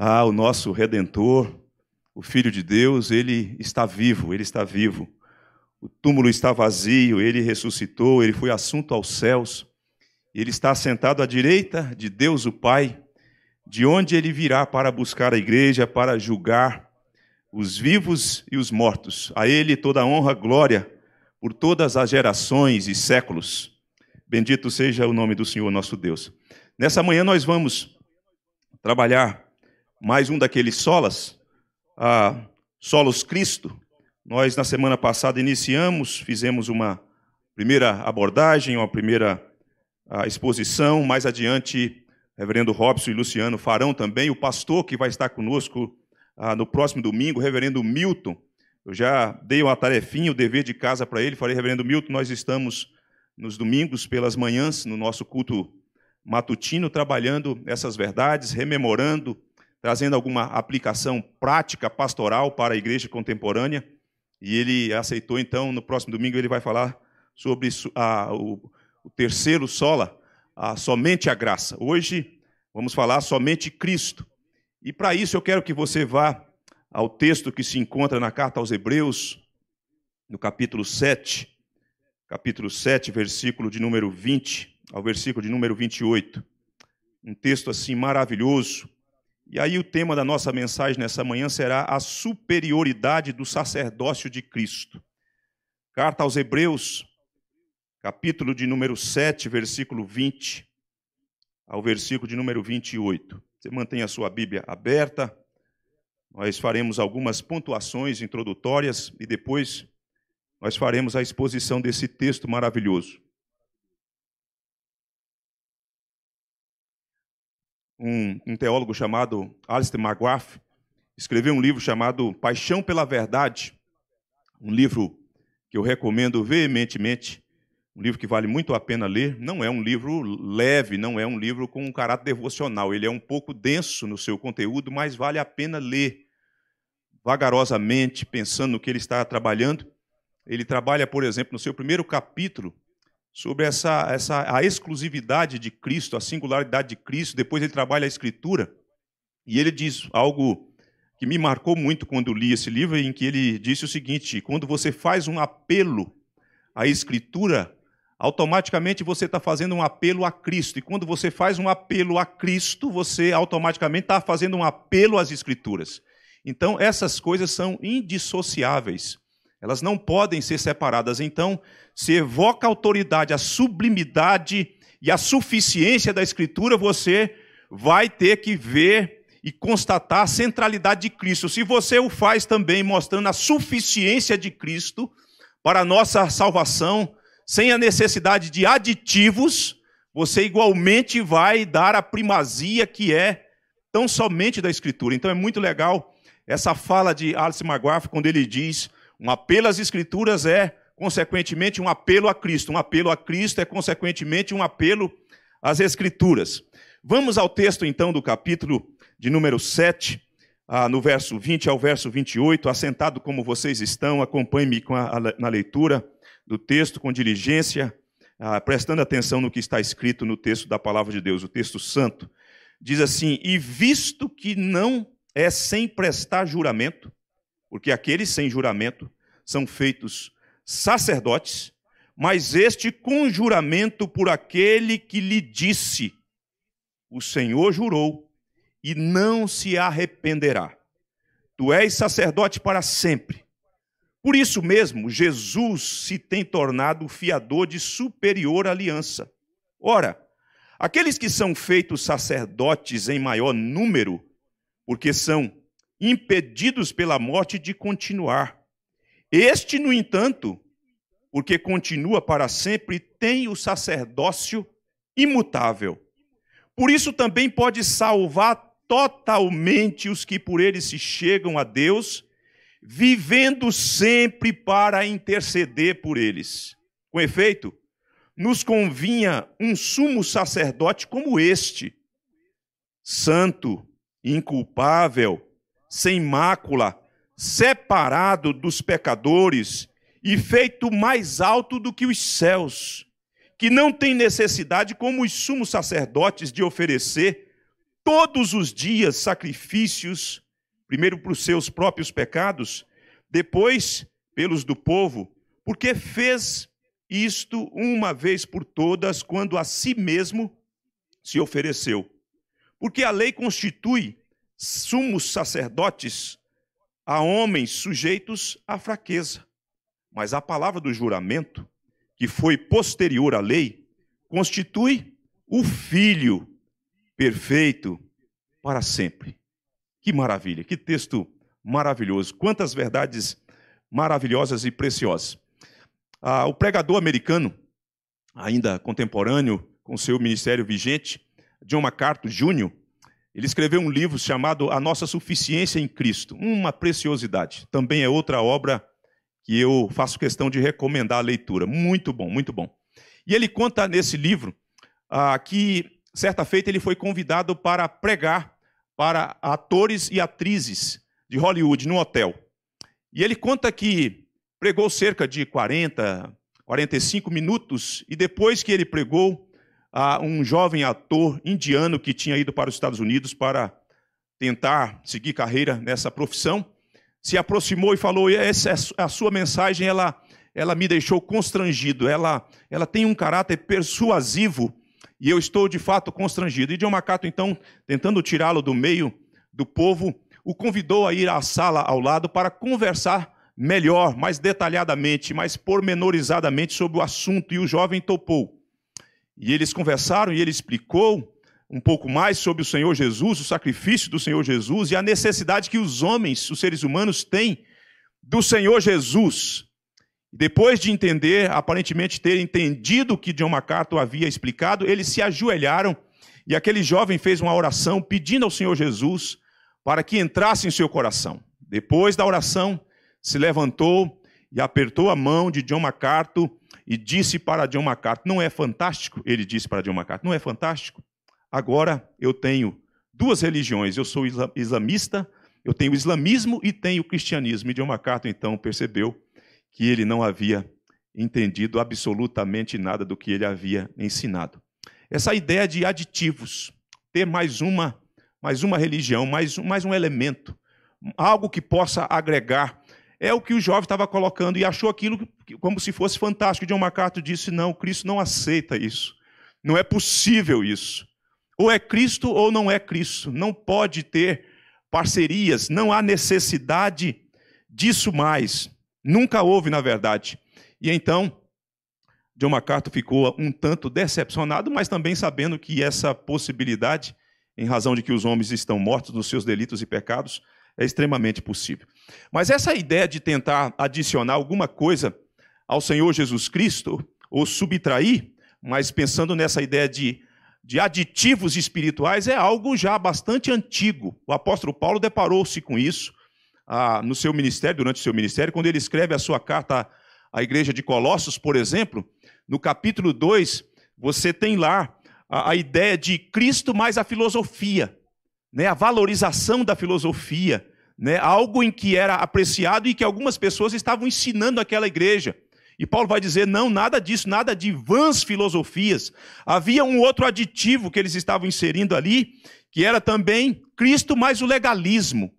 Ah, o nosso redentor, o filho de Deus, ele está vivo, ele está vivo. O túmulo está vazio, ele ressuscitou, ele foi assunto aos céus. Ele está sentado à direita de Deus o Pai, de onde ele virá para buscar a igreja, para julgar os vivos e os mortos. A ele toda honra, glória por todas as gerações e séculos. Bendito seja o nome do Senhor nosso Deus. Nessa manhã nós vamos trabalhar mais um daqueles solas, Solos Cristo. Nós, na semana passada, iniciamos, fizemos uma primeira abordagem, uma primeira exposição. Mais adiante, Reverendo Robson e Luciano farão também. O pastor que vai estar conosco no próximo domingo, Reverendo Milton. Eu já dei uma tarefinha, o dever de casa para ele. Falei, Reverendo Milton, nós estamos nos domingos pelas manhãs, no nosso culto matutino, trabalhando essas verdades, rememorando trazendo alguma aplicação prática pastoral para a igreja contemporânea. E ele aceitou, então, no próximo domingo ele vai falar sobre a, o, o, terceiro sola, a, somente a graça. Hoje vamos falar somente Cristo. E para isso eu quero que você vá ao texto que se encontra na carta aos Hebreus, no capítulo 7, capítulo 7, versículo de número 20 ao versículo de número 28. Um texto assim maravilhoso e aí o tema da nossa mensagem nessa manhã será a superioridade do sacerdócio de Cristo. Carta aos Hebreus, capítulo de número 7, versículo 20 ao versículo de número 28. Você mantém a sua Bíblia aberta. Nós faremos algumas pontuações introdutórias e depois nós faremos a exposição desse texto maravilhoso. um, um teólogo chamado Alistair McGrath escreveu um livro chamado Paixão pela Verdade, um livro que eu recomendo veementemente, um livro que vale muito a pena ler. Não é um livro leve, não é um livro com um caráter devocional, ele é um pouco denso no seu conteúdo, mas vale a pena ler vagarosamente, pensando no que ele está trabalhando. Ele trabalha, por exemplo, no seu primeiro capítulo, sobre essa, essa a exclusividade de Cristo, a singularidade de Cristo. Depois ele trabalha a Escritura e ele diz algo que me marcou muito quando li esse livro, em que ele disse o seguinte: quando você faz um apelo à Escritura, automaticamente você está fazendo um apelo a Cristo. E quando você faz um apelo a Cristo, você automaticamente está fazendo um apelo às Escrituras. Então, essas coisas são indissociáveis. Elas não podem ser separadas. Então, se evoca a autoridade, a sublimidade e a suficiência da Escritura, você vai ter que ver e constatar a centralidade de Cristo. Se você o faz também mostrando a suficiência de Cristo para a nossa salvação, sem a necessidade de aditivos, você igualmente vai dar a primazia que é tão somente da Escritura. Então é muito legal essa fala de Alice McGrath quando ele diz um apelo às Escrituras é, consequentemente, um apelo a Cristo. Um apelo a Cristo é, consequentemente, um apelo às Escrituras. Vamos ao texto, então, do capítulo de número 7, ah, no verso 20 ao verso 28. Assentado como vocês estão, acompanhe-me na leitura do texto com diligência, ah, prestando atenção no que está escrito no texto da palavra de Deus, o texto santo. Diz assim: E visto que não é sem prestar juramento, porque aqueles sem juramento são feitos sacerdotes, mas este com juramento por aquele que lhe disse: O Senhor jurou e não se arrependerá. Tu és sacerdote para sempre. Por isso mesmo, Jesus se tem tornado fiador de superior aliança. Ora, aqueles que são feitos sacerdotes em maior número, porque são impedidos pela morte de continuar. Este, no entanto, porque continua para sempre, tem o sacerdócio imutável. Por isso também pode salvar totalmente os que por ele se chegam a Deus, vivendo sempre para interceder por eles. Com efeito, nos convinha um sumo sacerdote como este, santo, inculpável, sem mácula, separado dos pecadores e feito mais alto do que os céus, que não tem necessidade, como os sumos sacerdotes, de oferecer todos os dias sacrifícios, primeiro para os seus próprios pecados, depois pelos do povo, porque fez isto uma vez por todas, quando a si mesmo se ofereceu. Porque a lei constitui sumos sacerdotes a homens sujeitos à fraqueza. Mas a palavra do juramento, que foi posterior à lei, constitui o Filho perfeito para sempre. Que maravilha, que texto maravilhoso. Quantas verdades maravilhosas e preciosas. Ah, o pregador americano, ainda contemporâneo com seu ministério vigente, John MacArthur Jr., ele escreveu um livro chamado A Nossa Suficiência em Cristo, uma preciosidade. Também é outra obra que eu faço questão de recomendar a leitura. Muito bom, muito bom. E ele conta nesse livro ah, que, certa feita, ele foi convidado para pregar para atores e atrizes de Hollywood no hotel. E ele conta que pregou cerca de 40, 45 minutos e depois que ele pregou, a um jovem ator indiano que tinha ido para os Estados Unidos para tentar seguir carreira nessa profissão, se aproximou e falou: "Essa é a sua mensagem, ela ela me deixou constrangido, ela ela tem um caráter persuasivo e eu estou de fato constrangido". E John Macato então, tentando tirá-lo do meio do povo, o convidou a ir à sala ao lado para conversar melhor, mais detalhadamente, mais pormenorizadamente sobre o assunto, e o jovem topou. E eles conversaram e ele explicou um pouco mais sobre o Senhor Jesus, o sacrifício do Senhor Jesus e a necessidade que os homens, os seres humanos, têm do Senhor Jesus. Depois de entender, aparentemente ter entendido o que John MacArthur havia explicado, eles se ajoelharam e aquele jovem fez uma oração pedindo ao Senhor Jesus para que entrasse em seu coração. Depois da oração, se levantou e apertou a mão de John MacArthur e disse para John MacArthur: Não é fantástico? Ele disse para John MacArthur: Não é fantástico? Agora eu tenho duas religiões, eu sou islamista, eu tenho o islamismo e tenho o cristianismo. E John MacArthur então percebeu que ele não havia entendido absolutamente nada do que ele havia ensinado. Essa ideia de aditivos, ter mais uma, mais uma religião, mais, mais um elemento, algo que possa agregar é o que o jovem estava colocando e achou aquilo como se fosse fantástico. John MacArthur disse: não, Cristo não aceita isso. Não é possível isso. Ou é Cristo ou não é Cristo. Não pode ter parcerias, não há necessidade disso mais. Nunca houve, na verdade. E então, John MacArthur ficou um tanto decepcionado, mas também sabendo que essa possibilidade, em razão de que os homens estão mortos nos seus delitos e pecados, é extremamente possível. Mas essa ideia de tentar adicionar alguma coisa ao Senhor Jesus Cristo, ou subtrair, mas pensando nessa ideia de, de aditivos espirituais, é algo já bastante antigo. O apóstolo Paulo deparou-se com isso ah, no seu ministério, durante o seu ministério, quando ele escreve a sua carta à igreja de Colossos, por exemplo, no capítulo 2, você tem lá a, a ideia de Cristo mais a filosofia né, a valorização da filosofia, né, algo em que era apreciado e que algumas pessoas estavam ensinando aquela igreja. E Paulo vai dizer: não, nada disso, nada de vãs filosofias. Havia um outro aditivo que eles estavam inserindo ali, que era também Cristo mais o legalismo.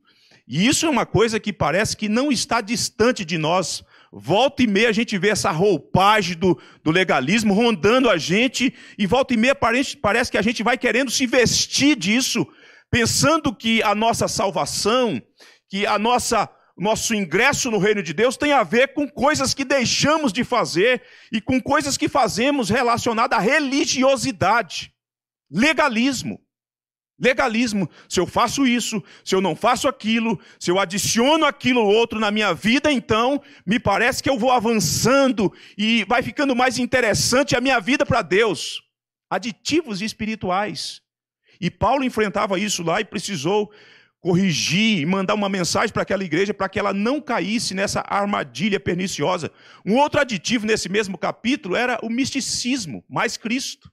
E isso é uma coisa que parece que não está distante de nós. Volta e meia a gente vê essa roupagem do, do legalismo rondando a gente, e volta e meia parece, parece que a gente vai querendo se vestir disso pensando que a nossa salvação, que a nossa nosso ingresso no reino de Deus tem a ver com coisas que deixamos de fazer e com coisas que fazemos relacionadas à religiosidade, legalismo. Legalismo, se eu faço isso, se eu não faço aquilo, se eu adiciono aquilo ou outro na minha vida, então me parece que eu vou avançando e vai ficando mais interessante a minha vida para Deus. Aditivos espirituais. E Paulo enfrentava isso lá e precisou corrigir e mandar uma mensagem para aquela igreja para que ela não caísse nessa armadilha perniciosa. Um outro aditivo nesse mesmo capítulo era o misticismo, mais Cristo.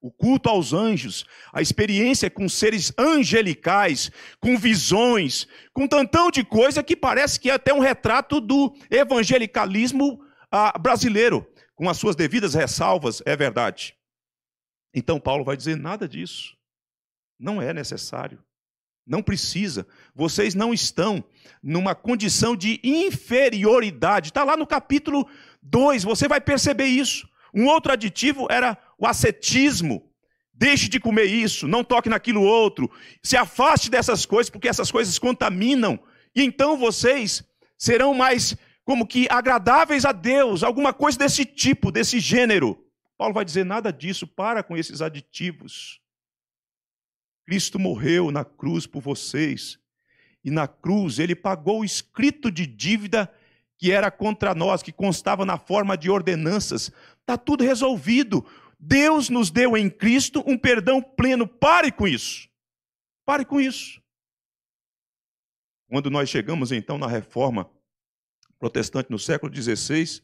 O culto aos anjos, a experiência com seres angelicais, com visões, com tantão de coisa que parece que é até um retrato do evangelicalismo ah, brasileiro, com as suas devidas ressalvas, é verdade. Então Paulo vai dizer nada disso. Não é necessário. Não precisa. Vocês não estão numa condição de inferioridade. Está lá no capítulo 2, você vai perceber isso. Um outro aditivo era o ascetismo. Deixe de comer isso, não toque naquilo outro. Se afaste dessas coisas, porque essas coisas contaminam. E então vocês serão mais como que agradáveis a Deus, alguma coisa desse tipo, desse gênero. Paulo vai dizer nada disso, para com esses aditivos. Cristo morreu na cruz por vocês, e na cruz ele pagou o escrito de dívida que era contra nós, que constava na forma de ordenanças. Está tudo resolvido. Deus nos deu em Cristo um perdão pleno. Pare com isso. Pare com isso. Quando nós chegamos então na reforma protestante no século XVI,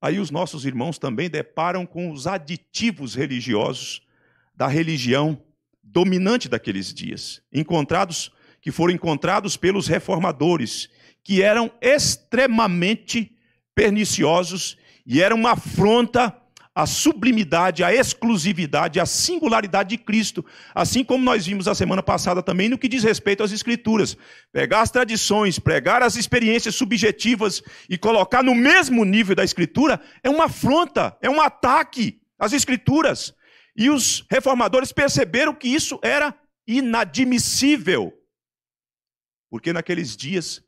aí os nossos irmãos também deparam com os aditivos religiosos da religião dominante daqueles dias, encontrados que foram encontrados pelos reformadores, que eram extremamente perniciosos e era uma afronta à sublimidade, à exclusividade, à singularidade de Cristo, assim como nós vimos a semana passada também no que diz respeito às escrituras. Pegar as tradições, pregar as experiências subjetivas e colocar no mesmo nível da escritura é uma afronta, é um ataque às escrituras. E os reformadores perceberam que isso era inadmissível. Porque naqueles dias,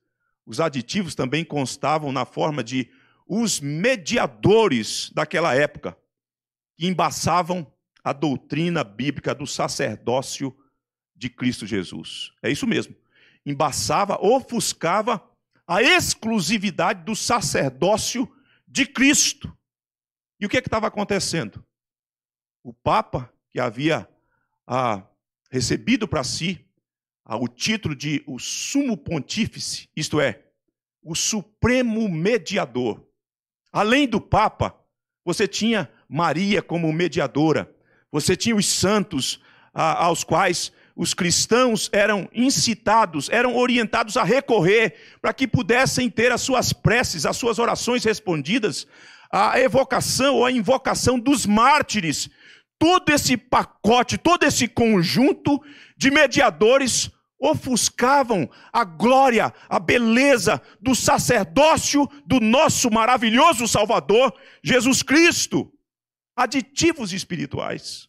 os aditivos também constavam na forma de os mediadores daquela época, que embaçavam a doutrina bíblica do sacerdócio de Cristo Jesus. É isso mesmo. Embaçava, ofuscava a exclusividade do sacerdócio de Cristo. E o que é estava acontecendo? o Papa, que havia ah, recebido para si ah, o título de o Sumo Pontífice, isto é, o Supremo Mediador. Além do Papa, você tinha Maria como mediadora, você tinha os santos ah, aos quais os cristãos eram incitados, eram orientados a recorrer para que pudessem ter as suas preces, as suas orações respondidas, a evocação ou a invocação dos mártires todo esse pacote, todo esse conjunto de mediadores ofuscavam a glória, a beleza do sacerdócio do nosso maravilhoso Salvador, Jesus Cristo. Aditivos espirituais.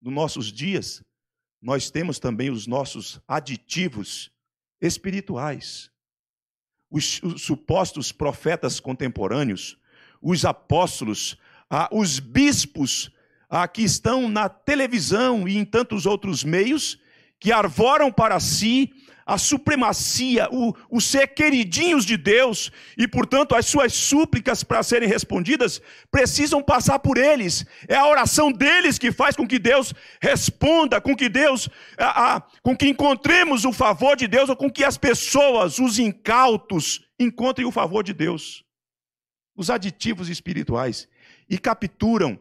Nos nossos dias, nós temos também os nossos aditivos espirituais. Os, os supostos profetas contemporâneos, os apóstolos ah, os bispos ah, que estão na televisão e em tantos outros meios, que arvoram para si a supremacia, o, o ser queridinhos de Deus, e portanto as suas súplicas para serem respondidas precisam passar por eles. É a oração deles que faz com que Deus responda, com que Deus, ah, ah, com que encontremos o favor de Deus, ou com que as pessoas, os incautos, encontrem o favor de Deus. Os aditivos espirituais e capturam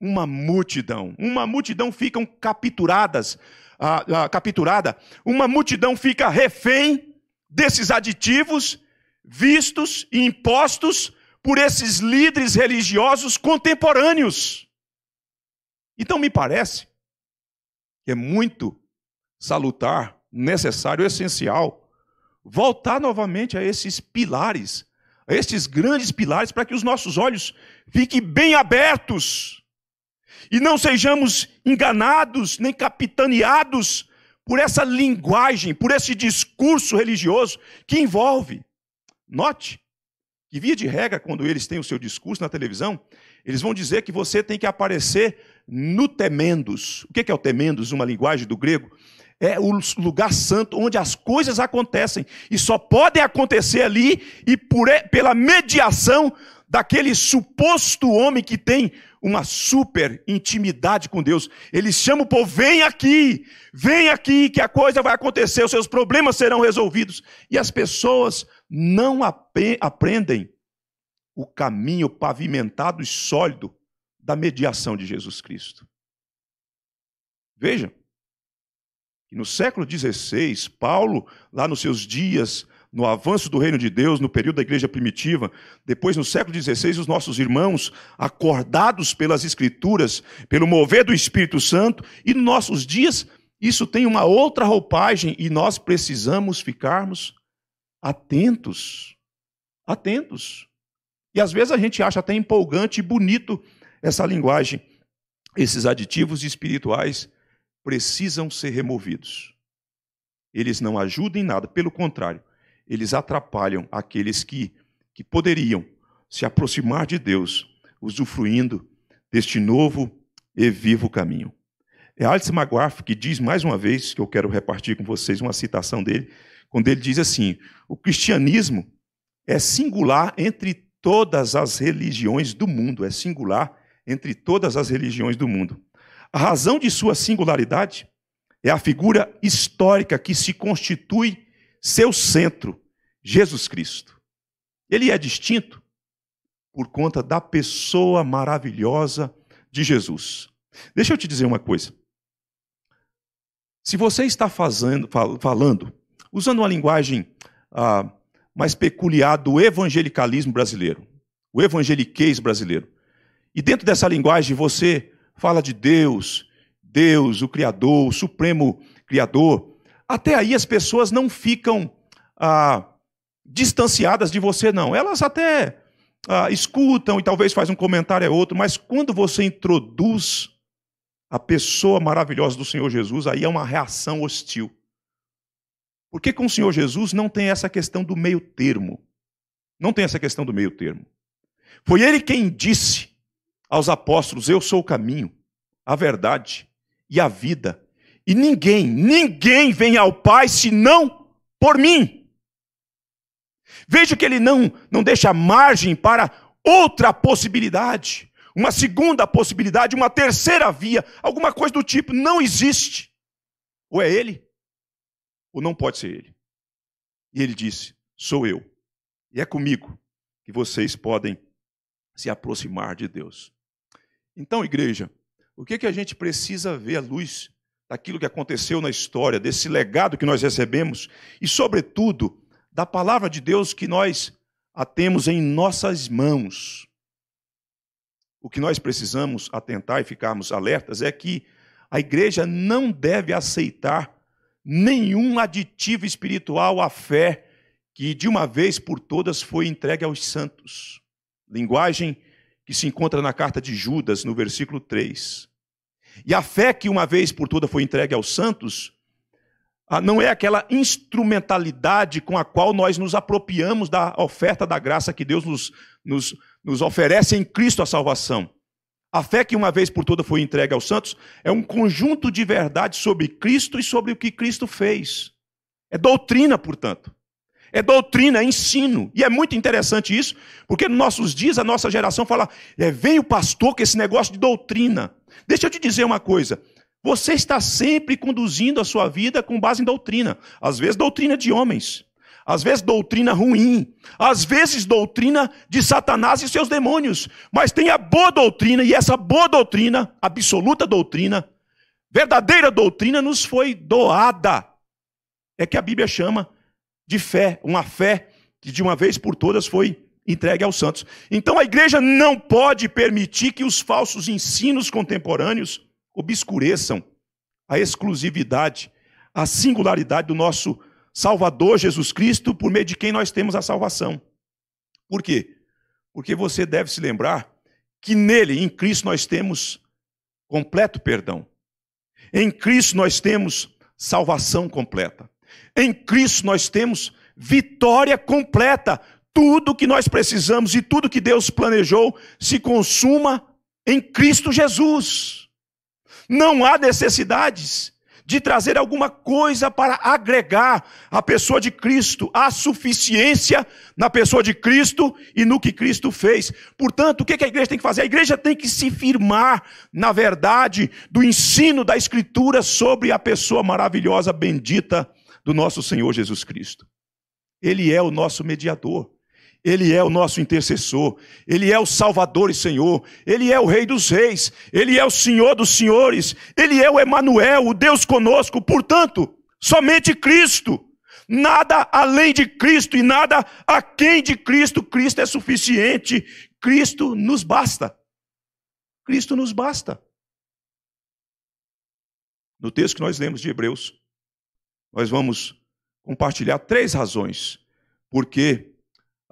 uma multidão. Uma multidão ficam capturadas, ah, ah, capturada. Uma multidão fica refém desses aditivos vistos e impostos por esses líderes religiosos contemporâneos. Então me parece que é muito salutar, necessário, essencial voltar novamente a esses pilares, a estes grandes pilares para que os nossos olhos fique bem abertos e não sejamos enganados nem capitaneados por essa linguagem, por esse discurso religioso que envolve. Note que, via de regra, quando eles têm o seu discurso na televisão, eles vão dizer que você tem que aparecer no temendos. O que é, é o temendos, uma linguagem do grego? É o lugar santo onde as coisas acontecem e só podem acontecer ali e por, pela mediação daquele suposto homem que tem uma super intimidade com Deus. Ele chama o povo: vem aqui, vem aqui, que a coisa vai acontecer, os seus problemas serão resolvidos. E as pessoas não aprendem o caminho pavimentado e sólido da mediação de Jesus Cristo. Veja, no século XVI, Paulo, lá nos seus dias no avanço do reino de Deus, no período da igreja primitiva, depois no século XVI, os nossos irmãos, acordados pelas Escrituras, pelo mover do Espírito Santo, e nos nossos dias, isso tem uma outra roupagem e nós precisamos ficarmos atentos. Atentos. E às vezes a gente acha até empolgante e bonito essa linguagem. Esses aditivos espirituais precisam ser removidos. Eles não ajudam em nada, pelo contrário, eles atrapalham aqueles que, que poderiam se aproximar de Deus, usufruindo deste novo e vivo caminho. É Alice McGrath que diz mais uma vez, que eu quero repartir com vocês uma citação dele, quando ele diz assim: o cristianismo é singular entre todas as religiões do mundo, é singular entre todas as religiões do mundo. A razão de sua singularidade é a figura histórica que se constitui seu centro, Jesus Cristo. Ele é distinto por conta da pessoa maravilhosa de Jesus. Deixa eu te dizer uma coisa. Se você está fazendo, falando, usando uma linguagem ah, mais peculiar do evangelicalismo brasileiro, o evangeliquez brasileiro, e dentro dessa linguagem você fala de Deus, Deus, o Criador, o Supremo Criador, até aí as pessoas não ficam ah, distanciadas de você, não. Elas até ah, escutam e talvez faz um comentário é outro, mas quando você introduz a pessoa maravilhosa do Senhor Jesus, aí é uma reação hostil. Porque com o Senhor Jesus não tem essa questão do meio termo. Não tem essa questão do meio termo. Foi ele quem disse aos apóstolos: Eu sou o caminho, a verdade e a vida. E ninguém, ninguém vem ao Pai senão por mim. Veja que ele não, não deixa margem para outra possibilidade, uma segunda possibilidade, uma terceira via, alguma coisa do tipo. Não existe. Ou é ele, ou não pode ser ele. E ele disse: Sou eu. E é comigo que vocês podem se aproximar de Deus. Então, igreja, o que, que a gente precisa ver à luz daquilo que aconteceu na história, desse legado que nós recebemos e, sobretudo, da palavra de Deus que nós a temos em nossas mãos. O que nós precisamos atentar e ficarmos alertas é que a igreja não deve aceitar nenhum aditivo espiritual à fé que de uma vez por todas foi entregue aos santos. Linguagem que se encontra na carta de Judas, no versículo 3. E a fé que uma vez por toda foi entregue aos santos, ah, não é aquela instrumentalidade com a qual nós nos apropriamos da oferta da graça que Deus nos, nos, nos oferece em Cristo a salvação. A fé que uma vez por toda foi entregue aos santos é um conjunto de verdades sobre Cristo e sobre o que Cristo fez. É doutrina, portanto. É doutrina, é ensino. E é muito interessante isso, porque nos nossos dias a nossa geração fala: é, vem o pastor com esse negócio de doutrina. Deixa eu te dizer uma coisa. Você está sempre conduzindo a sua vida com base em doutrina. Às vezes, doutrina de homens. Às vezes, doutrina ruim. Às vezes, doutrina de Satanás e seus demônios. Mas tem a boa doutrina, e essa boa doutrina, absoluta doutrina, verdadeira doutrina, nos foi doada. É que a Bíblia chama de fé, uma fé que de uma vez por todas foi entregue ao santos. Então a igreja não pode permitir que os falsos ensinos contemporâneos obscureçam a exclusividade, a singularidade do nosso Salvador Jesus Cristo, por meio de quem nós temos a salvação. Por quê? Porque você deve se lembrar que nele, em Cristo, nós temos completo perdão. Em Cristo nós temos salvação completa. Em Cristo nós temos vitória completa tudo que nós precisamos e tudo que Deus planejou se consuma em Cristo Jesus. Não há necessidades de trazer alguma coisa para agregar a pessoa de Cristo, a suficiência na pessoa de Cristo e no que Cristo fez. Portanto, o que a igreja tem que fazer? A igreja tem que se firmar na verdade do ensino da Escritura sobre a pessoa maravilhosa, bendita do nosso Senhor Jesus Cristo. Ele é o nosso mediador. Ele é o nosso intercessor, Ele é o Salvador e Senhor, Ele é o Rei dos Reis, Ele é o Senhor dos Senhores, Ele é o Emanuel, o Deus conosco, portanto, somente Cristo. Nada além de Cristo e nada aquém de Cristo, Cristo é suficiente, Cristo nos basta. Cristo nos basta. No texto que nós lemos de Hebreus, nós vamos compartilhar três razões porque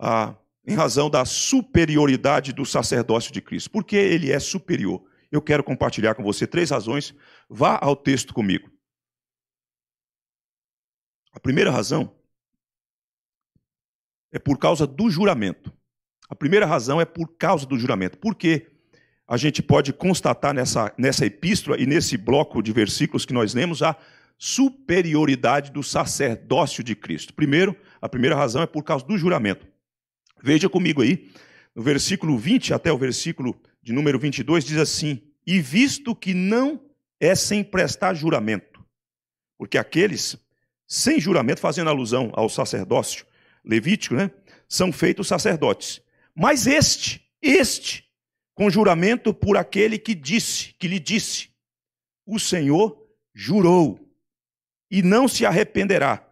ah, em razão da superioridade do sacerdócio de Cristo. Por que ele é superior? Eu quero compartilhar com você três razões. Vá ao texto comigo. A primeira razão é por causa do juramento. A primeira razão é por causa do juramento. Por quê? A gente pode constatar nessa, nessa epístola e nesse bloco de versículos que nós lemos a superioridade do sacerdócio de Cristo. Primeiro, a primeira razão é por causa do juramento. Veja comigo aí, no versículo 20 até o versículo de número 22, diz assim: E visto que não é sem prestar juramento, porque aqueles sem juramento, fazendo alusão ao sacerdócio levítico, né, são feitos sacerdotes. Mas este, este, com juramento por aquele que disse, que lhe disse: O Senhor jurou e não se arrependerá.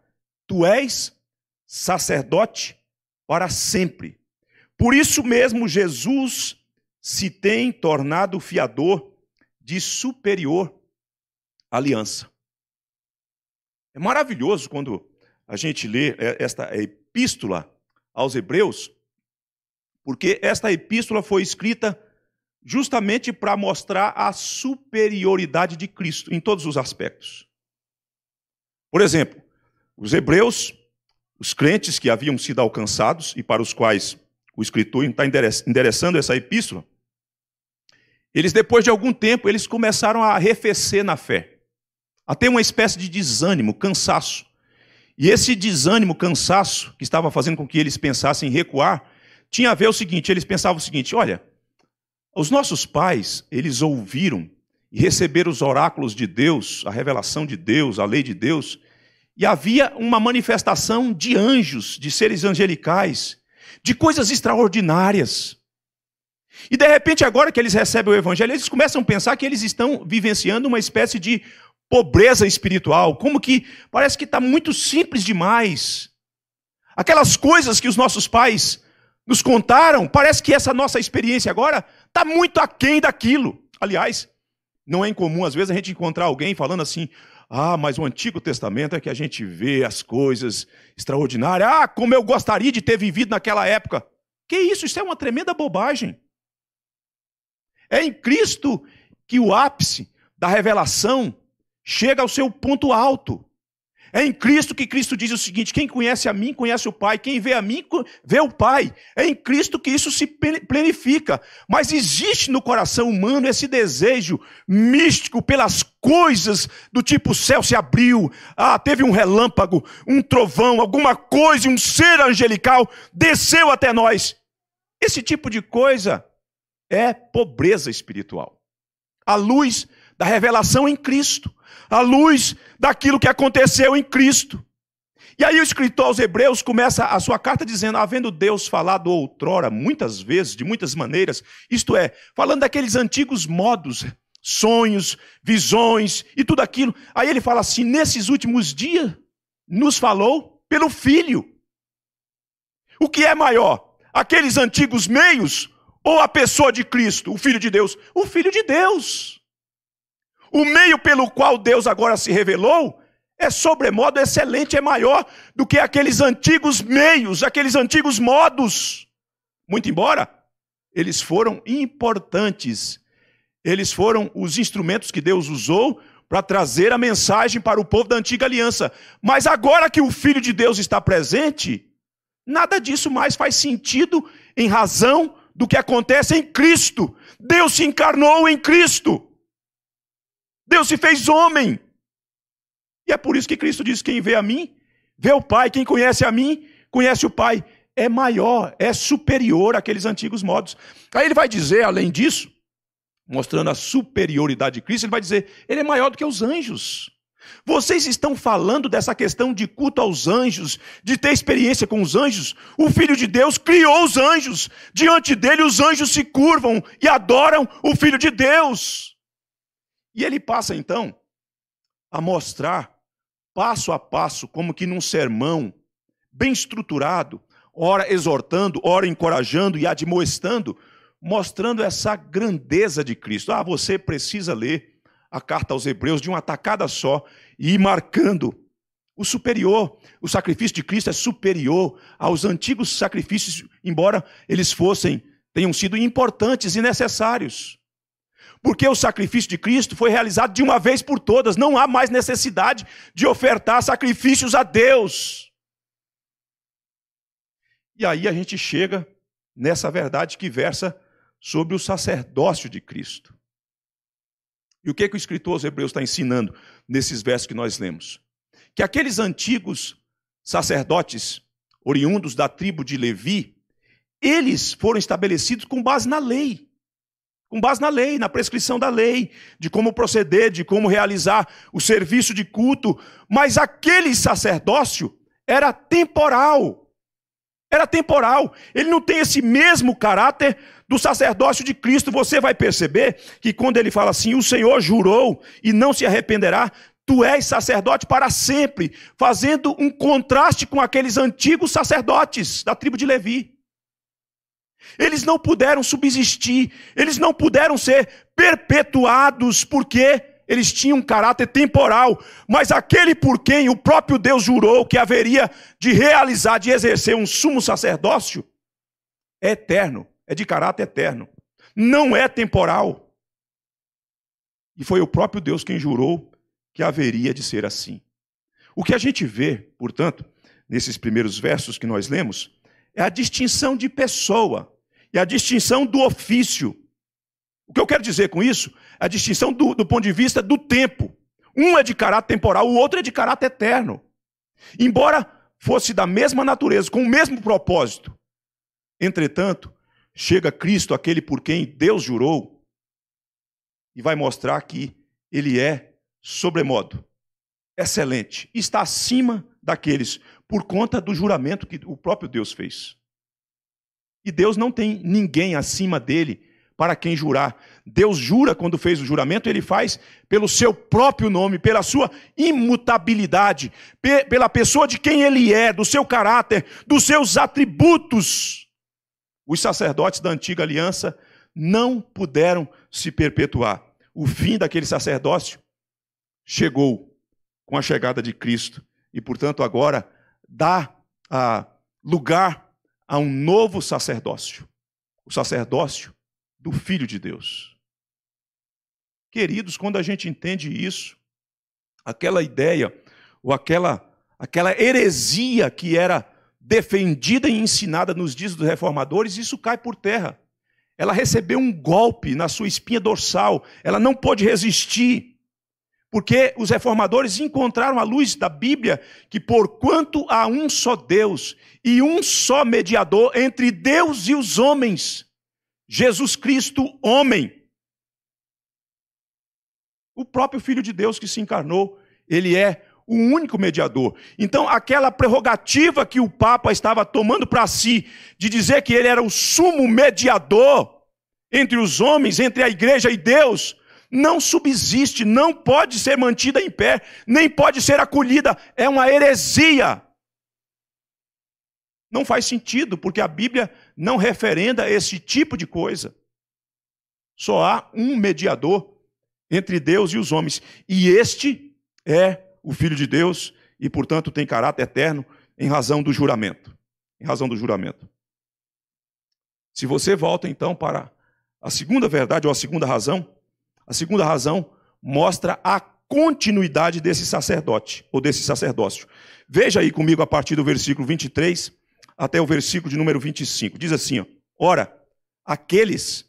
Tu és sacerdote para sempre. Por isso mesmo, Jesus se tem tornado fiador de superior aliança. É maravilhoso quando a gente lê é, esta epístola aos Hebreus, porque esta epístola foi escrita justamente para mostrar a superioridade de Cristo em todos os aspectos. Por exemplo, os Hebreus os crentes que haviam sido alcançados e para os quais o escritor está endereçando essa epístola, eles depois de algum tempo, eles começaram a arrefecer na fé, a ter uma espécie de desânimo, cansaço. E esse desânimo, cansaço, que estava fazendo com que eles pensassem em recuar, tinha a ver o seguinte, eles pensavam o seguinte, olha, os nossos pais, eles ouviram e receberam os oráculos de Deus, a revelação de Deus, a lei de Deus, e havia uma manifestação de anjos, de seres angelicais, de coisas extraordinárias. E de repente, agora que eles recebem o evangelho, eles começam a pensar que eles estão vivenciando uma espécie de pobreza espiritual, como que parece que está muito simples demais. Aquelas coisas que os nossos pais nos contaram, parece que essa nossa experiência agora está muito aquém daquilo. Aliás, não é incomum, às vezes, a gente encontrar alguém falando assim: ah, mas o Antigo Testamento é que a gente vê as coisas extraordinárias. Ah, como eu gostaria de ter vivido naquela época. Que isso? Isso é uma tremenda bobagem. É em Cristo que o ápice da revelação chega ao seu ponto alto. É em Cristo que Cristo diz o seguinte: quem conhece a mim, conhece o Pai. Quem vê a mim, vê o Pai. É em Cristo que isso se plenifica. Mas existe no coração humano esse desejo místico pelas coisas do tipo: o céu se abriu, ah, teve um relâmpago, um trovão, alguma coisa, um ser angelical desceu até nós. Esse tipo de coisa é pobreza espiritual. A luz da revelação em Cristo à luz daquilo que aconteceu em Cristo. E aí o escritor aos Hebreus começa a sua carta dizendo: havendo Deus falado outrora, muitas vezes, de muitas maneiras, isto é, falando daqueles antigos modos, sonhos, visões e tudo aquilo. Aí ele fala assim: nesses últimos dias, nos falou pelo Filho. O que é maior? Aqueles antigos meios ou a pessoa de Cristo, o Filho de Deus? O Filho de Deus. O meio pelo qual Deus agora se revelou é sobremodo excelente, é maior do que aqueles antigos meios, aqueles antigos modos. Muito embora eles foram importantes, eles foram os instrumentos que Deus usou para trazer a mensagem para o povo da antiga aliança. Mas agora que o Filho de Deus está presente, nada disso mais faz sentido em razão do que acontece em Cristo. Deus se encarnou em Cristo. Deus se fez homem. E é por isso que Cristo diz: quem vê a mim, vê o Pai. Quem conhece a mim, conhece o Pai. É maior, é superior àqueles antigos modos. Aí ele vai dizer, além disso, mostrando a superioridade de Cristo, ele vai dizer: ele é maior do que os anjos. Vocês estão falando dessa questão de culto aos anjos, de ter experiência com os anjos? O Filho de Deus criou os anjos. Diante dele, os anjos se curvam e adoram o Filho de Deus. E ele passa então a mostrar passo a passo, como que num sermão bem estruturado, ora exortando, ora encorajando e admoestando, mostrando essa grandeza de Cristo. Ah, você precisa ler a carta aos Hebreus de uma tacada só e ir marcando o superior, o sacrifício de Cristo é superior aos antigos sacrifícios, embora eles fossem tenham sido importantes e necessários. Porque o sacrifício de Cristo foi realizado de uma vez por todas, não há mais necessidade de ofertar sacrifícios a Deus. E aí a gente chega nessa verdade que versa sobre o sacerdócio de Cristo. E o que, é que o escritor aos Hebreus está ensinando nesses versos que nós lemos? Que aqueles antigos sacerdotes oriundos da tribo de Levi, eles foram estabelecidos com base na lei com base na lei, na prescrição da lei, de como proceder, de como realizar o serviço de culto, mas aquele sacerdócio era temporal. Era temporal. Ele não tem esse mesmo caráter do sacerdócio de Cristo. Você vai perceber que quando ele fala assim, o Senhor jurou e não se arrependerá, tu és sacerdote para sempre, fazendo um contraste com aqueles antigos sacerdotes da tribo de Levi. Eles não puderam subsistir, eles não puderam ser perpetuados, porque eles tinham um caráter temporal, mas aquele por quem o próprio Deus jurou que haveria de realizar, de exercer um sumo sacerdócio, é eterno, é de caráter eterno, não é temporal. E foi o próprio Deus quem jurou que haveria de ser assim. O que a gente vê, portanto, nesses primeiros versos que nós lemos, é a distinção de pessoa e é a distinção do ofício. O que eu quero dizer com isso é a distinção do, do ponto de vista do tempo. Um é de caráter temporal, o outro é de caráter eterno. Embora fosse da mesma natureza, com o mesmo propósito. Entretanto, chega Cristo, aquele por quem Deus jurou, e vai mostrar que ele é sobremodo, excelente, está acima daqueles por conta do juramento que o próprio Deus fez. E Deus não tem ninguém acima dele para quem jurar. Deus jura quando fez o juramento, ele faz pelo seu próprio nome, pela sua imutabilidade, pela pessoa de quem ele é, do seu caráter, dos seus atributos. Os sacerdotes da antiga aliança não puderam se perpetuar. O fim daquele sacerdócio chegou com a chegada de Cristo. E, portanto, agora dá ah, lugar a um novo sacerdócio o sacerdócio do Filho de Deus. Queridos, quando a gente entende isso, aquela ideia ou aquela, aquela heresia que era defendida e ensinada nos dias dos reformadores, isso cai por terra. Ela recebeu um golpe na sua espinha dorsal, ela não pôde resistir porque os reformadores encontraram à luz da Bíblia que porquanto há um só Deus e um só mediador entre Deus e os homens, Jesus Cristo, homem. O próprio filho de Deus que se encarnou, ele é o único mediador. Então, aquela prerrogativa que o papa estava tomando para si de dizer que ele era o sumo mediador entre os homens, entre a igreja e Deus, não subsiste, não pode ser mantida em pé, nem pode ser acolhida. É uma heresia. Não faz sentido, porque a Bíblia não referenda esse tipo de coisa. Só há um mediador entre Deus e os homens, e este é o Filho de Deus, e portanto tem caráter eterno em razão do juramento. Em razão do juramento. Se você volta então para a segunda verdade ou a segunda razão, a segunda razão mostra a continuidade desse sacerdote ou desse sacerdócio. Veja aí comigo a partir do versículo 23 até o versículo de número 25. Diz assim: ó, Ora, aqueles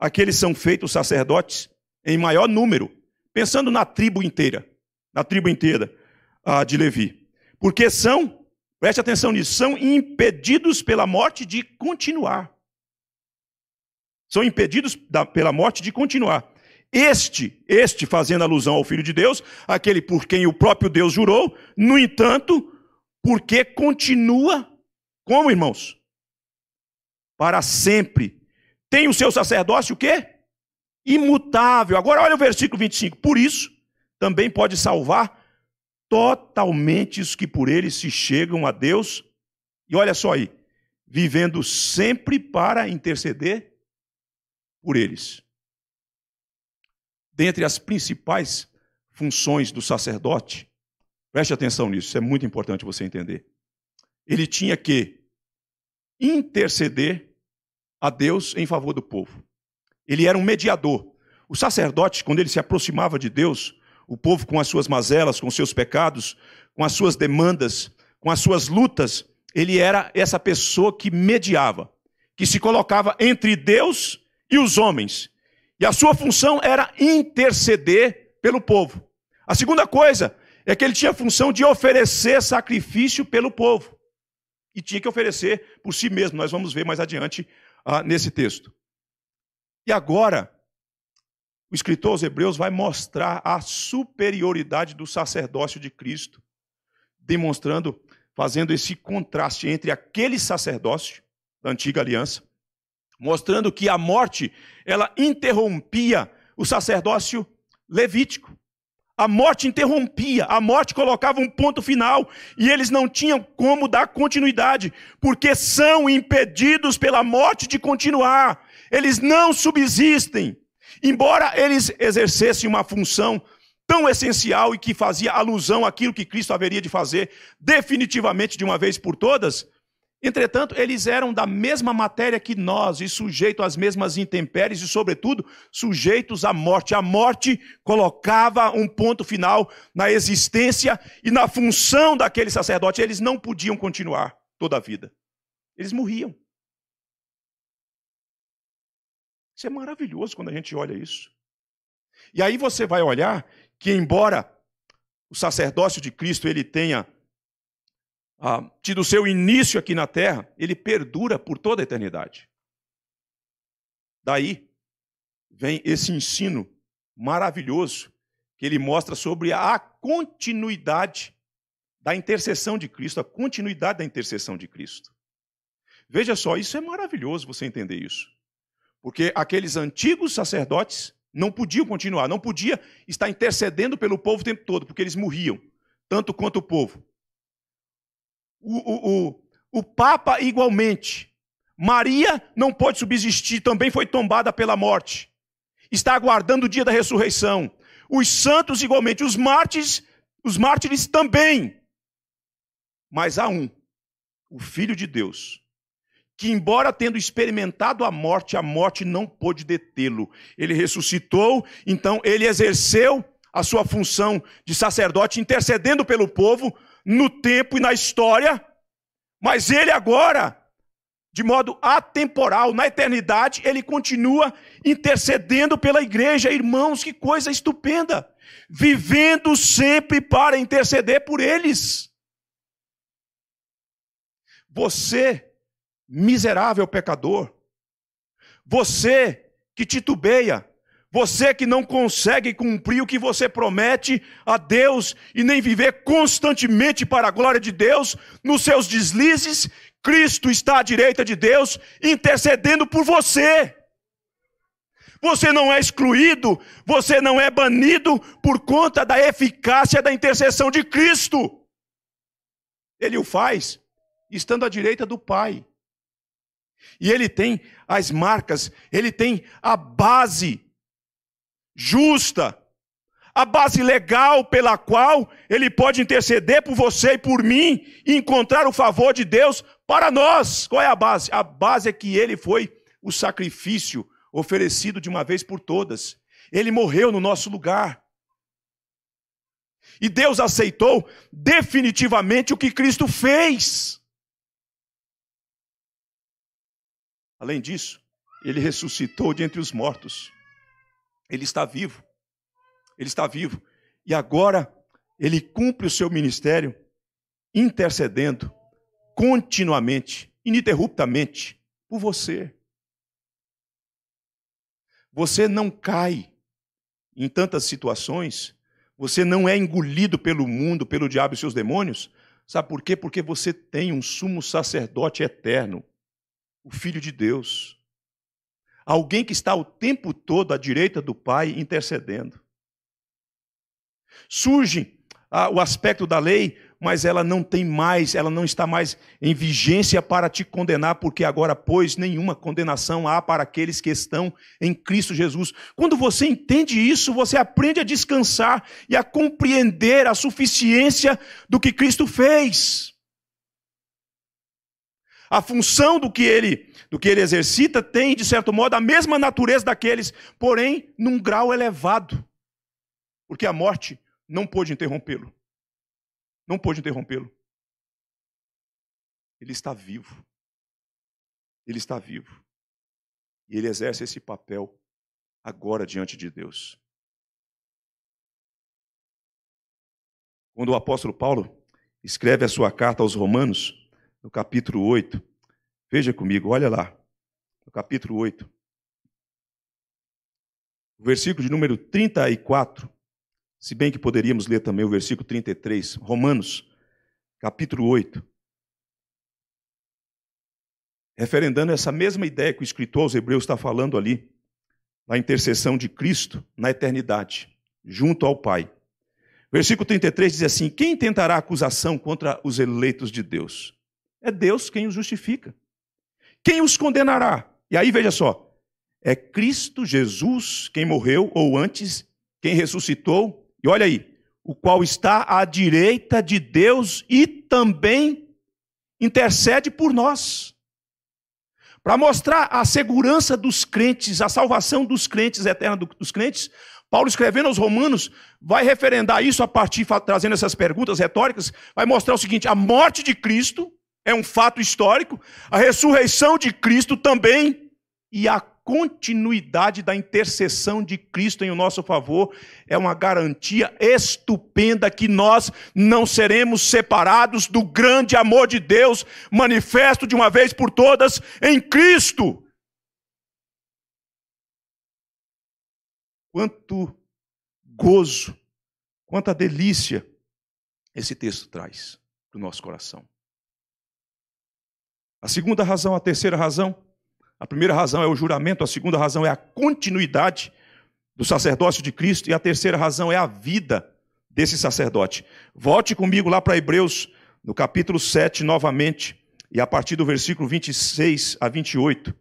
aqueles são feitos sacerdotes em maior número, pensando na tribo inteira, na tribo inteira ah, de Levi. Porque são, preste atenção nisso, são impedidos pela morte de continuar. São impedidos da, pela morte de continuar. Este, este fazendo alusão ao Filho de Deus, aquele por quem o próprio Deus jurou, no entanto, porque continua, como irmãos? Para sempre. Tem o seu sacerdócio o quê? Imutável. Agora olha o versículo 25. Por isso, também pode salvar totalmente os que por ele se chegam a Deus. E olha só aí, vivendo sempre para interceder por eles dentre as principais funções do sacerdote, preste atenção nisso, isso é muito importante você entender. Ele tinha que interceder a Deus em favor do povo. Ele era um mediador. O sacerdote, quando ele se aproximava de Deus, o povo com as suas mazelas, com seus pecados, com as suas demandas, com as suas lutas, ele era essa pessoa que mediava, que se colocava entre Deus e os homens e a sua função era interceder pelo povo. A segunda coisa é que ele tinha a função de oferecer sacrifício pelo povo. E tinha que oferecer por si mesmo. Nós vamos ver mais adiante ah, nesse texto. E agora, o escritor aos Hebreus vai mostrar a superioridade do sacerdócio de Cristo, demonstrando, fazendo esse contraste entre aquele sacerdócio da antiga aliança mostrando que a morte ela interrompia o sacerdócio levítico. A morte interrompia, a morte colocava um ponto final e eles não tinham como dar continuidade, porque são impedidos pela morte de continuar. Eles não subsistem, embora eles exercessem uma função tão essencial e que fazia alusão àquilo que Cristo haveria de fazer definitivamente de uma vez por todas, Entretanto, eles eram da mesma matéria que nós e sujeitos às mesmas intempéries e, sobretudo, sujeitos à morte. A morte colocava um ponto final na existência e na função daquele sacerdote. Eles não podiam continuar toda a vida. Eles morriam. Isso é maravilhoso quando a gente olha isso. E aí você vai olhar que, embora o sacerdócio de Cristo ele tenha ah, tido seu início aqui na terra, ele perdura por toda a eternidade. Daí vem esse ensino maravilhoso que ele mostra sobre a continuidade da intercessão de Cristo, a continuidade da intercessão de Cristo. Veja só, isso é maravilhoso você entender isso. Porque aqueles antigos sacerdotes não podiam continuar, não podia estar intercedendo pelo povo o tempo todo, porque eles morriam, tanto quanto o povo o, o, o, o Papa igualmente. Maria não pode subsistir, também foi tombada pela morte. Está aguardando o dia da ressurreição. Os santos igualmente, os mártires, os mártires também. Mas há um, o filho de Deus, que embora tendo experimentado a morte, a morte não pôde detê-lo. Ele ressuscitou, então ele exerceu a sua função de sacerdote intercedendo pelo povo, no tempo e na história, mas ele agora, de modo atemporal, na eternidade, ele continua intercedendo pela igreja. Irmãos, que coisa estupenda! Vivendo sempre para interceder por eles. Você, miserável pecador, você que titubeia, você que não consegue cumprir o que você promete a Deus e nem viver constantemente para a glória de Deus, nos seus deslizes, Cristo está à direita de Deus, intercedendo por você. Você não é excluído, você não é banido por conta da eficácia da intercessão de Cristo. Ele o faz estando à direita do Pai. E ele tem as marcas, ele tem a base justa, a base legal pela qual ele pode interceder por você e por mim e encontrar o favor de Deus para nós. Qual é a base? A base é que ele foi o sacrifício oferecido de uma vez por todas. Ele morreu no nosso lugar. E Deus aceitou definitivamente o que Cristo fez. Além disso, ele ressuscitou de entre os mortos. Ele está vivo. Ele está vivo. E agora ele cumpre o seu ministério intercedendo continuamente, ininterruptamente, por você. Você não cai em tantas situações, você não é engolido pelo mundo, pelo diabo e seus demônios. Sabe por quê? Porque você tem um sumo sacerdote eterno, o Filho de Deus Alguém que está o tempo todo à direita do Pai intercedendo. Surge ah, o aspecto da lei, mas ela não tem mais, ela não está mais em vigência para te condenar, porque agora, pois, nenhuma condenação há para aqueles que estão em Cristo Jesus. Quando você entende isso, você aprende a descansar e a compreender a suficiência do que Cristo fez. A função do que ele do que ele exercita tem, de certo modo, a mesma natureza daqueles, porém num grau elevado. Porque a morte não pôde interrompê-lo. Não pôde interrompê-lo. Ele está vivo. Ele está vivo. E ele exerce esse papel agora diante de Deus. Quando o apóstolo Paulo escreve a sua carta aos Romanos, no capítulo 8. Veja comigo, olha lá. No capítulo 8. O versículo de número 34. Se bem que poderíamos ler também o versículo 33. Romanos, capítulo 8. Referendando essa mesma ideia que o escritor aos Hebreus está falando ali, na intercessão de Cristo na eternidade, junto ao Pai. Versículo 33 diz assim: Quem tentará acusação contra os eleitos de Deus? É Deus quem os justifica. Quem os condenará? E aí veja só: é Cristo Jesus quem morreu, ou antes, quem ressuscitou, e olha aí, o qual está à direita de Deus e também intercede por nós. Para mostrar a segurança dos crentes, a salvação dos crentes, eterna dos crentes, Paulo escrevendo aos Romanos vai referendar isso a partir trazendo essas perguntas retóricas, vai mostrar o seguinte: a morte de Cristo é um fato histórico, a ressurreição de Cristo também e a continuidade da intercessão de Cristo em nosso favor é uma garantia estupenda que nós não seremos separados do grande amor de Deus manifesto de uma vez por todas em Cristo. Quanto gozo, quanta delícia esse texto traz para o nosso coração. A segunda razão, a terceira razão. A primeira razão é o juramento, a segunda razão é a continuidade do sacerdócio de Cristo e a terceira razão é a vida desse sacerdote. Volte comigo lá para Hebreus, no capítulo 7, novamente, e a partir do versículo 26 a 28,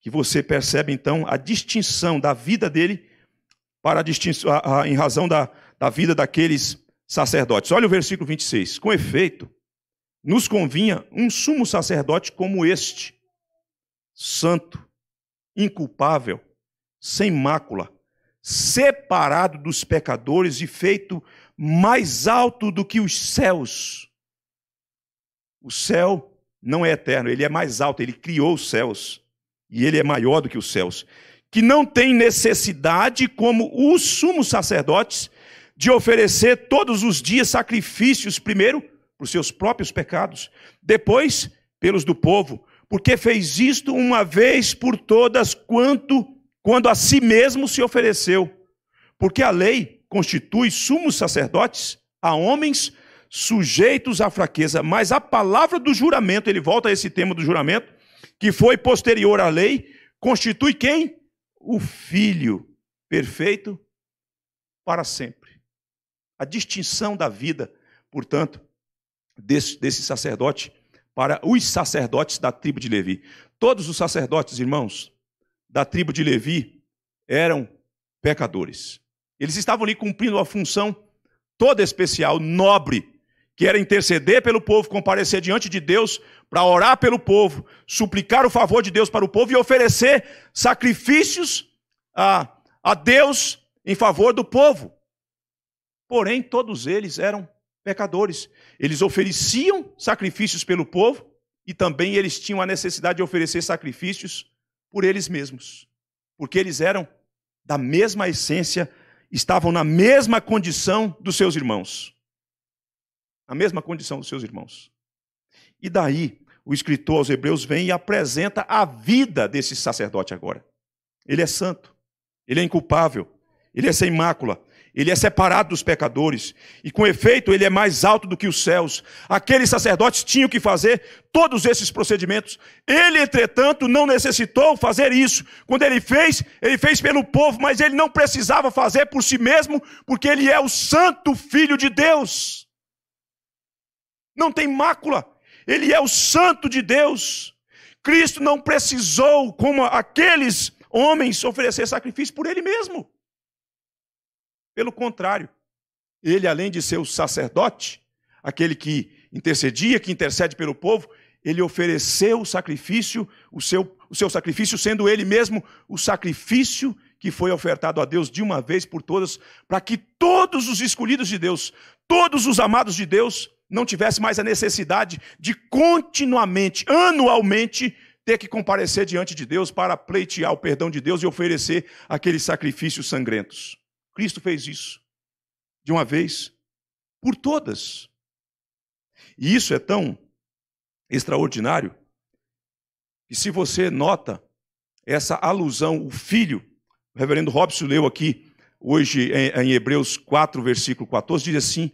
que você percebe então a distinção da vida dele para a distinção, a, a, em razão da, da vida daqueles sacerdotes. Olha o versículo 26. Com efeito, nos convinha um sumo sacerdote como este, santo, inculpável, sem mácula, separado dos pecadores e feito mais alto do que os céus. O céu não é eterno, ele é mais alto, ele criou os céus e ele é maior do que os céus. Que não tem necessidade, como os sumos sacerdotes, de oferecer todos os dias sacrifícios, primeiro por seus próprios pecados, depois pelos do povo, porque fez isto uma vez por todas quanto quando a si mesmo se ofereceu. Porque a lei constitui sumos sacerdotes a homens sujeitos à fraqueza, mas a palavra do juramento, ele volta a esse tema do juramento, que foi posterior à lei, constitui quem? O filho perfeito para sempre. A distinção da vida, portanto, desse, desse sacerdote para os sacerdotes da tribo de Levi. Todos os sacerdotes, irmãos, da tribo de Levi eram pecadores. Eles estavam ali cumprindo uma função toda especial, nobre, que era interceder pelo povo, comparecer diante de Deus para orar pelo povo, suplicar o favor de Deus para o povo e oferecer sacrifícios a, a Deus em favor do povo. Porém, todos eles eram pecadores. Eles ofereciam sacrifícios pelo povo e também eles tinham a necessidade de oferecer sacrifícios por eles mesmos, porque eles eram da mesma essência, estavam na mesma condição dos seus irmãos. Na mesma condição dos seus irmãos. E daí, o escritor aos Hebreus vem e apresenta a vida desse sacerdote agora. Ele é santo, ele é inculpável, ele é sem mácula, ele é separado dos pecadores. E com efeito, ele é mais alto do que os céus. Aqueles sacerdotes tinham que fazer todos esses procedimentos. Ele, entretanto, não necessitou fazer isso. Quando ele fez, ele fez pelo povo, mas ele não precisava fazer por si mesmo, porque ele é o santo filho de Deus. Não tem mácula. Ele é o santo de Deus. Cristo não precisou, como aqueles homens, oferecer sacrifício por ele mesmo. Pelo contrário, ele, além de ser o sacerdote, aquele que intercedia, que intercede pelo povo, ele ofereceu o sacrifício, o seu, o seu sacrifício, sendo ele mesmo o sacrifício que foi ofertado a Deus de uma vez por todas, para que todos os escolhidos de Deus, todos os amados de Deus, não tivesse mais a necessidade de continuamente, anualmente, ter que comparecer diante de Deus para pleitear o perdão de Deus e oferecer aqueles sacrifícios sangrentos. Cristo fez isso, de uma vez por todas. E isso é tão extraordinário que, se você nota essa alusão, o filho, o reverendo Robson leu aqui hoje em Hebreus 4, versículo 14, diz assim: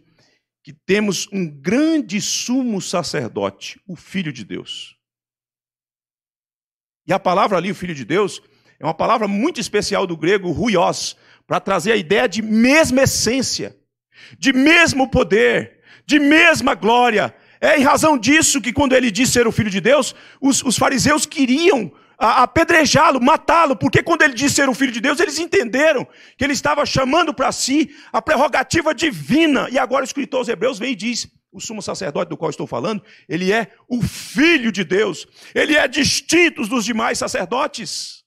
que temos um grande sumo sacerdote, o Filho de Deus. E a palavra ali, o Filho de Deus, é uma palavra muito especial do grego, ruios, para trazer a ideia de mesma essência, de mesmo poder, de mesma glória. É em razão disso que, quando ele diz ser o filho de Deus, os, os fariseus queriam apedrejá-lo, matá-lo, porque quando ele diz ser o filho de Deus, eles entenderam que ele estava chamando para si a prerrogativa divina. E agora o escritor aos Hebreus vem e diz: o sumo sacerdote do qual estou falando, ele é o filho de Deus, ele é distinto dos demais sacerdotes.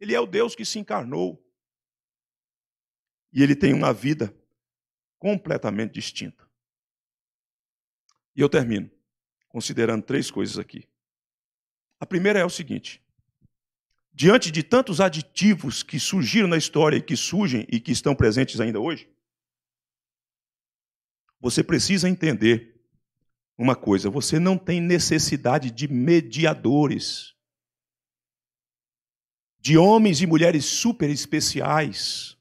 Ele é o Deus que se encarnou e ele tem uma vida completamente distinta. E eu termino considerando três coisas aqui. A primeira é o seguinte: diante de tantos aditivos que surgiram na história e que surgem e que estão presentes ainda hoje, você precisa entender uma coisa: você não tem necessidade de mediadores, de homens e mulheres super especiais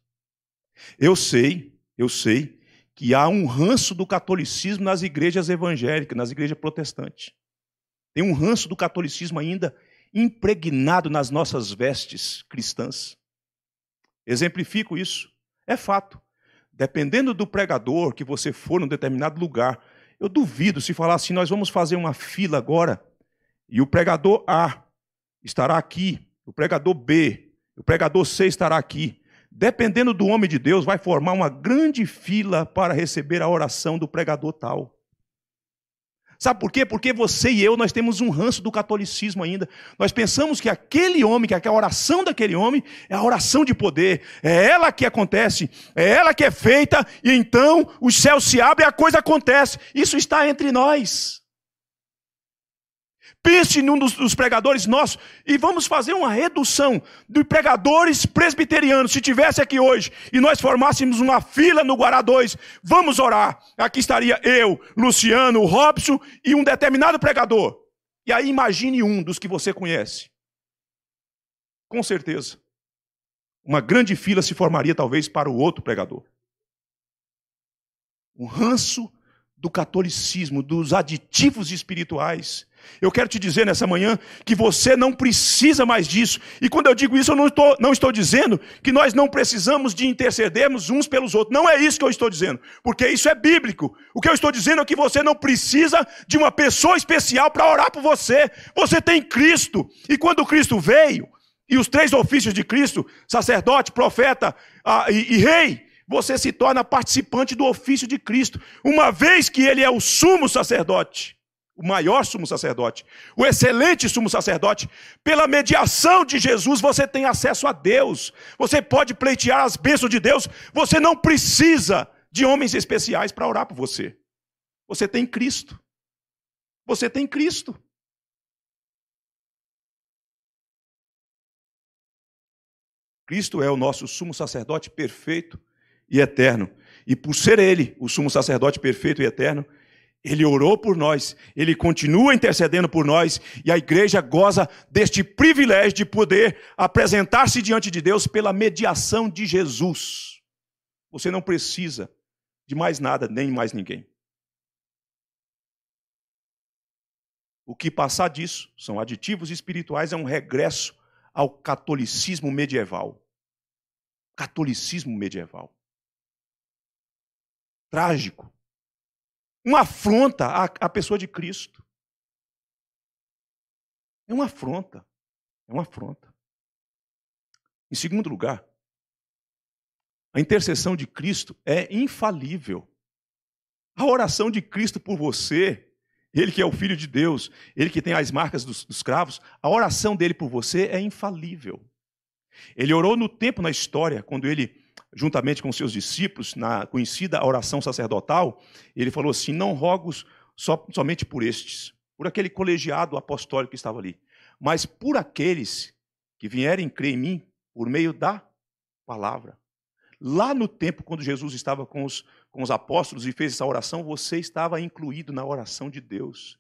eu sei, eu sei que há um ranço do catolicismo nas igrejas evangélicas, nas igrejas protestantes. Tem um ranço do catolicismo ainda impregnado nas nossas vestes cristãs. Exemplifico isso. É fato. Dependendo do pregador que você for num determinado lugar, eu duvido se falar assim, nós vamos fazer uma fila agora e o pregador A estará aqui, o pregador B, o pregador C estará aqui dependendo do homem de Deus, vai formar uma grande fila para receber a oração do pregador tal. Sabe por quê? Porque você e eu, nós temos um ranço do catolicismo ainda. Nós pensamos que aquele homem, que a oração daquele homem é a oração de poder. É ela que acontece, é ela que é feita, e então o céu se abre e a coisa acontece. Isso está entre nós. Pense em dos, dos pregadores nossos e vamos fazer uma redução de pregadores presbiterianos. Se tivesse aqui hoje e nós formássemos uma fila no Guará 2, vamos orar. Aqui estaria eu, Luciano, Robson e um determinado pregador. E aí imagine um dos que você conhece. Com certeza. Uma grande fila se formaria talvez para o outro pregador. Um ranço do catolicismo, dos aditivos espirituais eu quero te dizer nessa manhã que você não precisa mais disso. E quando eu digo isso, eu não estou, não estou dizendo que nós não precisamos de intercedermos uns pelos outros. Não é isso que eu estou dizendo, porque isso é bíblico. O que eu estou dizendo é que você não precisa de uma pessoa especial para orar por você. Você tem Cristo. E quando Cristo veio, e os três ofícios de Cristo, sacerdote, profeta ah, e, e rei, você se torna participante do ofício de Cristo, uma vez que ele é o sumo sacerdote o maior sumo sacerdote, o excelente sumo sacerdote, pela mediação de Jesus você tem acesso a Deus. Você pode pleitear as bênçãos de Deus. Você não precisa de homens especiais para orar por você. Você tem Cristo. Você tem Cristo. Cristo é o nosso sumo sacerdote perfeito e eterno. E por ser ele, o sumo sacerdote perfeito e eterno, ele orou por nós, ele continua intercedendo por nós, e a igreja goza deste privilégio de poder apresentar-se diante de Deus pela mediação de Jesus. Você não precisa de mais nada, nem mais ninguém. O que passar disso são aditivos espirituais, é um regresso ao catolicismo medieval. Catolicismo medieval. Trágico uma afronta à, à pessoa de Cristo. É uma afronta. É uma afronta. Em segundo lugar, a intercessão de Cristo é infalível. A oração de Cristo por você, ele que é o Filho de Deus, ele que tem as marcas dos, dos cravos, a oração dele por você é infalível. Ele orou no tempo na história, quando ele juntamente com seus discípulos, na conhecida oração sacerdotal, ele falou assim: Não rogo so, somente por estes, por aquele colegiado apostólico que estava ali, mas por aqueles que vierem crer em mim por meio da palavra. Lá no tempo, quando Jesus estava com os, com os apóstolos e fez essa oração, você estava incluído na oração de Deus.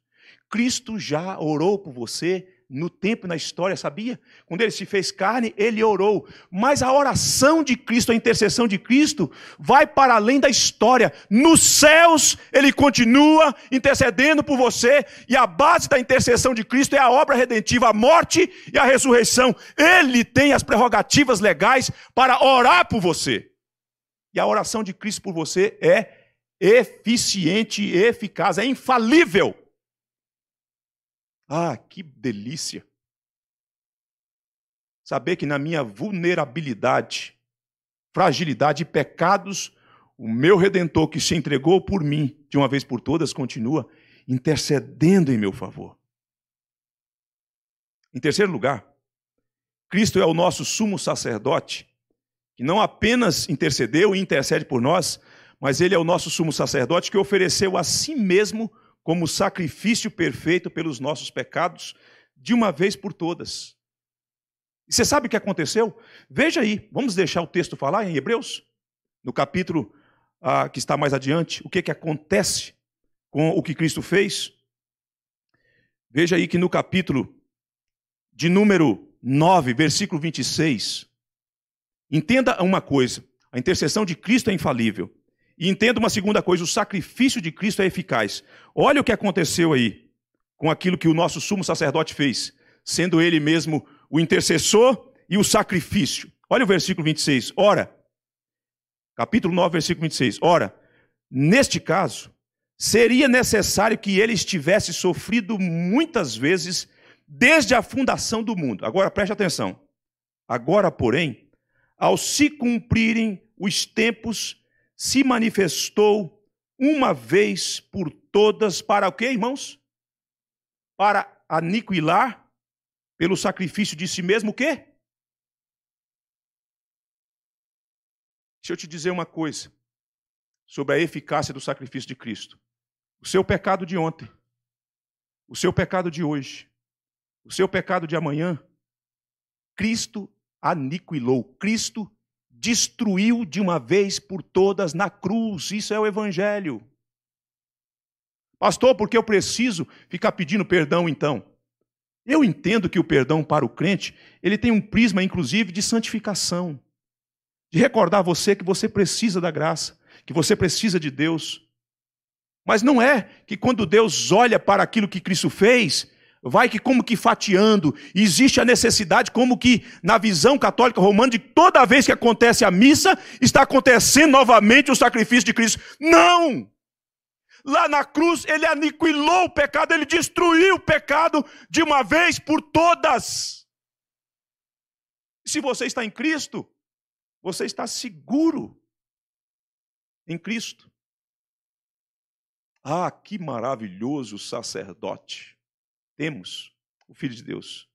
Cristo já orou por você no tempo e na história, sabia? Quando ele se fez carne, ele orou. Mas a oração de Cristo, a intercessão de Cristo, vai para além da história. Nos céus, ele continua intercedendo por você, e a base da intercessão de Cristo é a obra redentiva, a morte e a ressurreição. Ele tem as prerrogativas legais para orar por você. E a oração de Cristo por você é eficiente, eficaz, é infalível. Ah, que delícia! Saber que na minha vulnerabilidade, fragilidade e pecados, o meu redentor que se entregou por mim, de uma vez por todas, continua intercedendo em meu favor. Em terceiro lugar, Cristo é o nosso sumo sacerdote, que não apenas intercedeu e intercede por nós, mas ele é o nosso sumo sacerdote que ofereceu a si mesmo como sacrifício perfeito pelos nossos pecados, de uma vez por todas. E você sabe o que aconteceu? Veja aí, vamos deixar o texto falar em Hebreus, no capítulo ah, que está mais adiante, o que, que acontece com o que Cristo fez. Veja aí que no capítulo de número 9, versículo 26, entenda uma coisa: a intercessão de Cristo é infalível. E entenda uma segunda coisa: o sacrifício de Cristo é eficaz. Olha o que aconteceu aí com aquilo que o nosso sumo sacerdote fez, sendo ele mesmo o intercessor e o sacrifício. Olha o versículo 26. Ora, capítulo 9, versículo 26. Ora, neste caso, seria necessário que ele estivesse sofrido muitas vezes desde a fundação do mundo. Agora preste atenção. Agora, porém, ao se cumprirem os tempos se manifestou uma vez por todas para o quê, irmãos? Para aniquilar pelo sacrifício de si mesmo o quê? Deixa eu te dizer uma coisa sobre a eficácia do sacrifício de Cristo. O seu pecado de ontem, o seu pecado de hoje, o seu pecado de amanhã, Cristo aniquilou, Cristo destruiu de uma vez por todas na cruz. Isso é o Evangelho. Pastor, porque eu preciso ficar pedindo perdão então? Eu entendo que o perdão para o crente, ele tem um prisma inclusive de santificação. De recordar você que você precisa da graça, que você precisa de Deus. Mas não é que quando Deus olha para aquilo que Cristo fez, vai que como que fatiando, existe a necessidade como que na visão católica romana de toda vez que acontece a missa, está acontecendo novamente o sacrifício de Cristo. Não! Lá na cruz ele aniquilou o pecado, ele destruiu o pecado de uma vez por todas. Se você está em Cristo, você está seguro em Cristo. Ah, que maravilhoso sacerdote! temos o Filho de Deus.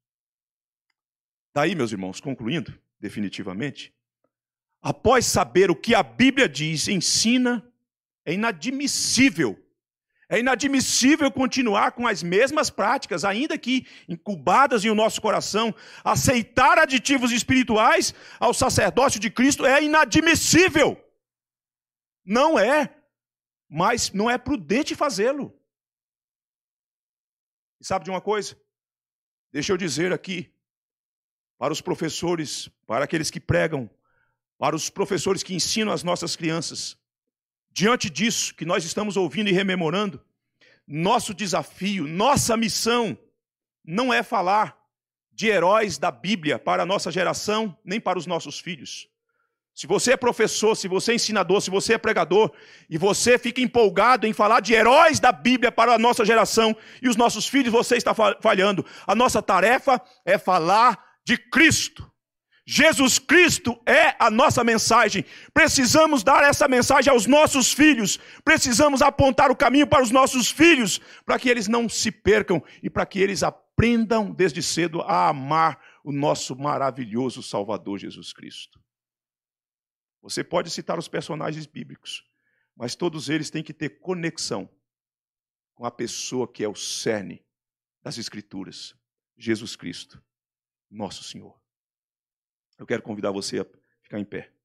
Daí, meus irmãos, concluindo definitivamente, após saber o que a Bíblia diz, ensina, é inadmissível. É inadmissível continuar com as mesmas práticas, ainda que incubadas em nosso coração. Aceitar aditivos espirituais ao sacerdócio de Cristo é inadmissível. Não é, mas não é prudente fazê-lo. E sabe de uma coisa? Deixa eu dizer aqui para os professores, para aqueles que pregam, para os professores que ensinam as nossas crianças. Diante disso que nós estamos ouvindo e rememorando, nosso desafio, nossa missão não é falar de heróis da Bíblia para a nossa geração, nem para os nossos filhos. Se você é professor, se você é ensinador, se você é pregador, e você fica empolgado em falar de heróis da Bíblia para a nossa geração e os nossos filhos, você está falhando. A nossa tarefa é falar de Cristo. Jesus Cristo é a nossa mensagem. Precisamos dar essa mensagem aos nossos filhos. Precisamos apontar o caminho para os nossos filhos, para que eles não se percam e para que eles aprendam desde cedo a amar o nosso maravilhoso Salvador Jesus Cristo. Você pode citar os personagens bíblicos, mas todos eles têm que ter conexão com a pessoa que é o cerne das Escrituras, Jesus Cristo, nosso Senhor. Eu quero convidar você a ficar em pé.